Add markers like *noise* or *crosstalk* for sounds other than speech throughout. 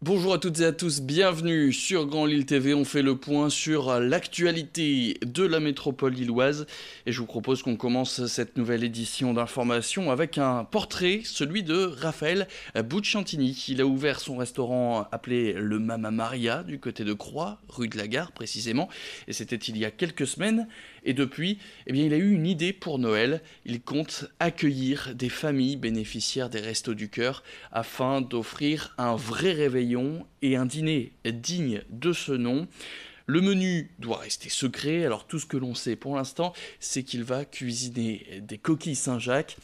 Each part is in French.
Bonjour à toutes et à tous, bienvenue sur Grand Lille TV. On fait le point sur l'actualité de la métropole lilloise et je vous propose qu'on commence cette nouvelle édition d'information avec un portrait, celui de Raphaël Bouchantini. Il a ouvert son restaurant appelé le Mama Maria du côté de Croix, rue de la Gare précisément, et c'était il y a quelques semaines. Et depuis, eh bien, il a eu une idée pour Noël. Il compte accueillir des familles bénéficiaires des Restos du Cœur afin d'offrir un vrai réveillon et un dîner digne de ce nom. Le menu doit rester secret, alors tout ce que l'on sait pour l'instant, c'est qu'il va cuisiner des coquilles Saint-Jacques,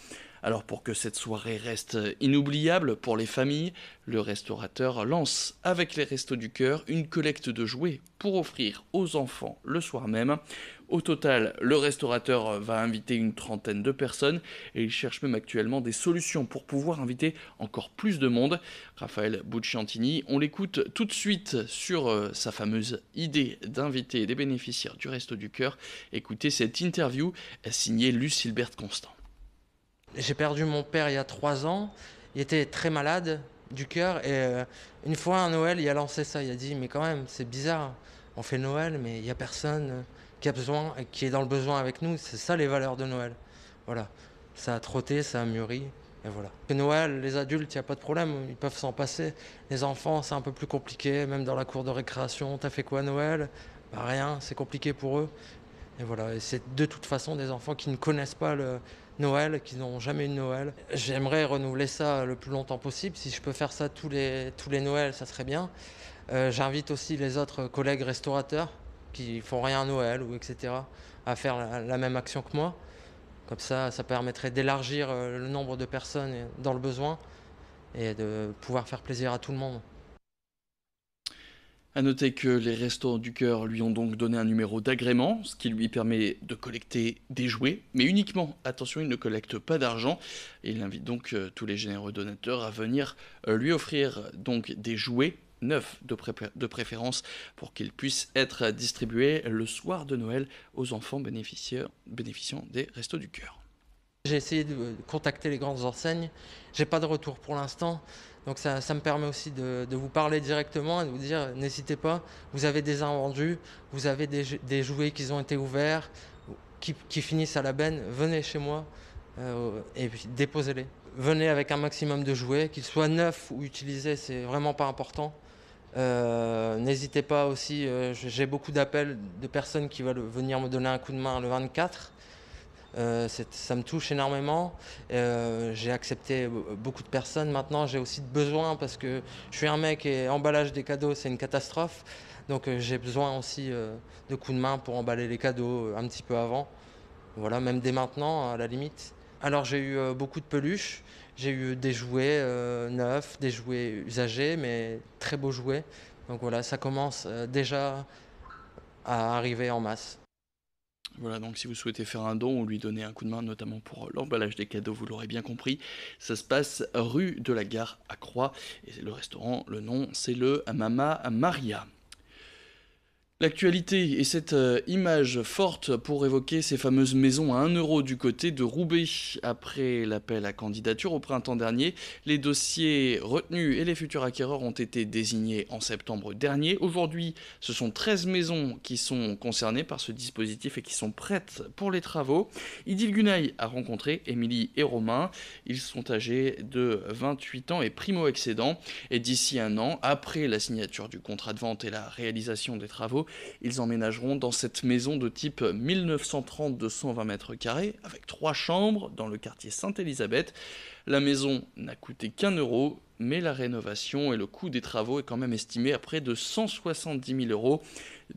alors pour que cette soirée reste inoubliable pour les familles, le restaurateur lance avec les Restos du Cœur une collecte de jouets pour offrir aux enfants le soir même. Au total, le restaurateur va inviter une trentaine de personnes et il cherche même actuellement des solutions pour pouvoir inviter encore plus de monde. Raphaël Bucciantini, on l'écoute tout de suite sur euh, sa fameuse idée d'inviter des bénéficiaires du Resto du Cœur. Écoutez cette interview signée Lucilbert Constant. J'ai perdu mon père il y a trois ans. Il était très malade du cœur. Et euh, une fois, à Noël, il a lancé ça. Il a dit Mais quand même, c'est bizarre. On fait Noël, mais il n'y a personne euh, qui a besoin, et euh, qui est dans le besoin avec nous. C'est ça les valeurs de Noël. Voilà. Ça a trotté, ça a mûri. Et voilà. Noël, les adultes, il n'y a pas de problème, ils peuvent s'en passer. Les enfants, c'est un peu plus compliqué, même dans la cour de récréation. T'as fait quoi Noël bah, Rien, c'est compliqué pour eux. Et voilà, c'est de toute façon des enfants qui ne connaissent pas le Noël, qui n'ont jamais eu Noël. J'aimerais renouveler ça le plus longtemps possible. Si je peux faire ça tous les, tous les Noëls, ça serait bien. Euh, j'invite aussi les autres collègues restaurateurs qui font rien à Noël ou etc. à faire la même action que moi. Comme ça, ça permettrait d'élargir euh, le nombre de personnes dans le besoin et de pouvoir faire plaisir à tout le monde. A noter que les Restos du Cœur lui ont donc donné un numéro d'agrément, ce qui lui permet de collecter des jouets, mais uniquement, attention, il ne collecte pas d'argent, il invite donc euh, tous les généreux donateurs à venir euh, lui offrir donc des jouets neufs de, de préférence pour qu'ils puissent être distribués le soir de Noël aux enfants bénéficiant des Restos du Cœur. J'ai essayé de contacter les grandes enseignes. Je n'ai pas de retour pour l'instant. Donc ça, me permet aussi de, vous parler directement et de vous dire n'hésitez pas, vous avez des invendus, vous avez des, jouets qui ont été ouverts, qui, finissent à la benne, venez chez moi euh, et déposez-les. Venez avec un maximum de jouets, qu'ils soient neufs ou utilisés, c'est vraiment pas important. Euh, n'hésitez pas aussi, euh, j'ai beaucoup d'appels de personnes qui veulent venir me donner un coup de main le 24. Euh, ça me touche énormément. Euh, j'ai accepté beaucoup de personnes. Maintenant, j'ai aussi besoin parce que je suis un mec et emballage des cadeaux, c'est une catastrophe. Donc euh, j'ai besoin aussi de coups de main pour emballer les cadeaux un petit peu avant. Voilà, même dès maintenant, à la limite. Alors j'ai eu beaucoup de peluches. J'ai eu des jouets neufs, des jouets usagés, mais très beaux jouets. Donc voilà, ça commence déjà à arriver en masse. Voilà, donc si vous souhaitez faire un don ou lui donner un coup de main, notamment pour l'emballage des cadeaux, vous l'aurez bien compris, ça se passe rue de la Gare à Croix. Et le restaurant, le nom, c'est le Mama Maria. L'actualité et cette euh, image forte pour évoquer ces fameuses maisons à 1 euro du côté de Roubaix. Après l'appel à candidature au printemps dernier, les dossiers retenus et les futurs acquéreurs ont été désignés en septembre dernier. Aujourd'hui, ce sont 13 maisons qui sont concernées par ce dispositif et qui sont prêtes pour les travaux. Idil Gunay a rencontré Émilie et Romain. Ils sont âgés de 28 ans et primo excédent Et d'ici un an, après la signature du contrat de vente et la réalisation des travaux, ils emménageront dans cette maison de type 1930 de 120 mètres carrés, avec trois chambres, dans le quartier Sainte-Élisabeth. La maison n'a coûté qu'un euro, mais la rénovation et le coût des travaux est quand même estimé à près de 170 000 euros.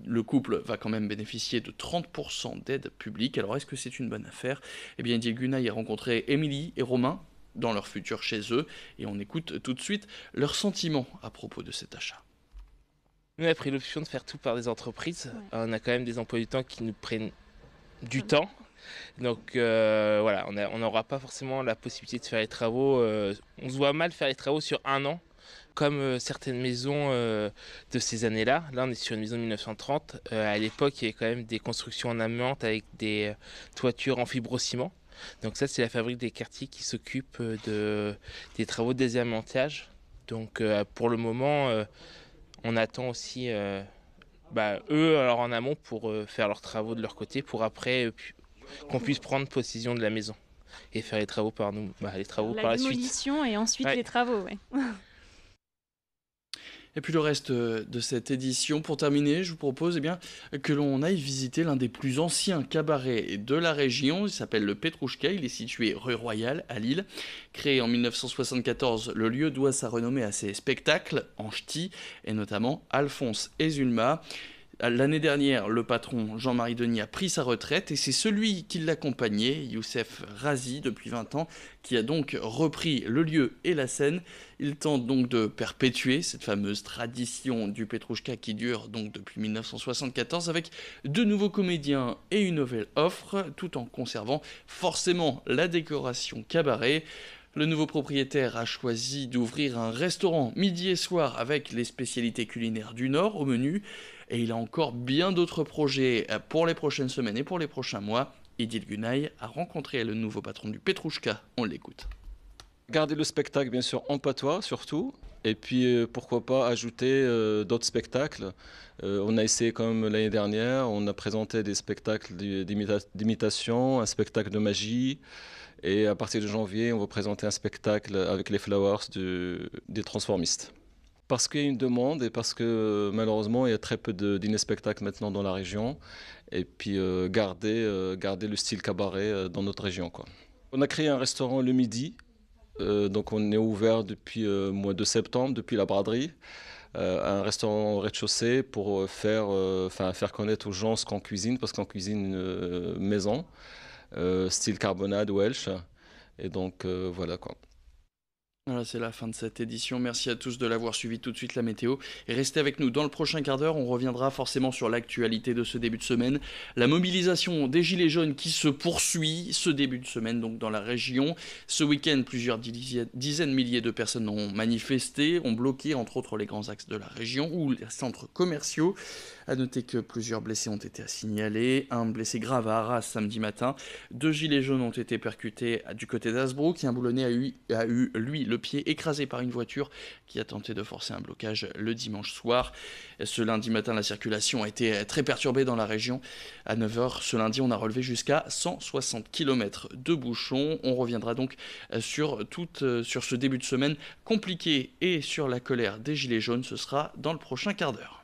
Le couple va quand même bénéficier de 30% d'aide publique. Alors est-ce que c'est une bonne affaire Eh bien, Dieguna y a rencontré Émilie et Romain dans leur futur chez eux et on écoute tout de suite leurs sentiments à propos de cet achat. Nous, avons pris l'option de faire tout par des entreprises. Euh, on a quand même des emplois du temps qui nous prennent du temps. Donc euh, voilà, on n'aura pas forcément la possibilité de faire les travaux. Euh, on se voit mal faire les travaux sur un an, comme certaines maisons de ces années-là. Là, on est sur une maison de 1930. à l'époque, il y avait quand même des constructions en amiante avec des toitures en fibrociment. Donc ça, c'est la fabrique des quartiers qui s'occupe des travaux de montage. Donc pour le moment on attend aussi euh, bah, eux alors en amont pour euh, faire leurs travaux de leur côté pour après euh, qu'on puisse prendre possession de la maison et faire les travaux par nous, bah, les travaux par la suite. La et ensuite les travaux, *laughs* Et puis le reste euh, de cette édition, pour terminer, je vous propose eh bien, que l'on aille visiter l'un des plus anciens cabarets de la région. Il s'appelle le Petrouchka. Il est situé rue Royale à Lille. Créé en 1974, le lieu doit sa renommée à ses spectacles en ch'ti et notamment Alphonse et Zulma. Euh, l'année dernière, le patron Jean-Marie Denis a pris sa retraite et c'est celui qui l'accompagnait, Youssef Razi, depuis 20 ans, qui a donc repris le lieu et la scène. Il tente donc de perpétuer cette fameuse tradition du Petrouchka qui dure donc depuis 1974 avec de nouveaux comédiens et une nouvelle offre, tout en conservant forcément la décoration cabaret. Le nouveau propriétaire a choisi d'ouvrir un restaurant midi et soir avec les spécialités culinaires du Nord au menu et il a encore bien d'autres projets pour les prochaines semaines et pour les prochains mois. Idil Gunay a rencontré le nouveau patron du Petrouchka. On l'écoute. Gardez le spectacle bien sûr en patois surtout et puis euh, pourquoi pas ajouter euh, d'autres spectacles. Euh, on a essayé comme l'année dernière, on a présenté des spectacles d'imitation, un spectacle de magie. Et à partir de janvier, on va présenter un spectacle avec les Flowers des Transformistes. Parce qu'il y a une demande et parce que malheureusement, il y a très peu de dîners spectacles maintenant dans la région. Et puis garder, garder le style cabaret dans notre région. On a créé un restaurant le midi euh, donc on est ouvert depuis le euh, mois de septembre, depuis la braderie. Euh, un restaurant au rez-de-chaussée pour faire, faire connaître aux gens ce qu'on cuisine, parce qu'on cuisine une maison, style carbonade, welsh. Et donc voilà quoi. Voilà, c'est la fin de cette édition. Merci à tous de l'avoir suivi tout de suite la météo. restez avec nous dans le prochain quart d'heure. On reviendra forcément sur l'actualité de ce début de semaine. La mobilisation des Gilets jaunes qui se poursuit ce début de semaine donc dans la région. Ce week-end, plusieurs dizaines de milliers de personnes ont manifesté, ont bloqué entre autres les grands axes de la région ou les centres commerciaux. A noter que plusieurs blessés ont été signalés, un blessé grave à Arras samedi matin, deux gilets jaunes ont été percutés du côté d'Asbrook et un boulonnais a eu, lui, le pied écrasé par une voiture qui a tenté de forcer un blocage le dimanche soir. Ce lundi matin, la circulation a été très perturbée dans la région. À 9h ce lundi, on a relevé jusqu'à 160 km de bouchons. On reviendra donc euh, sur, toute, euh, sur ce début de semaine compliqué et sur la colère des Gilets jaunes. Ce sera dans le prochain quart d'heure.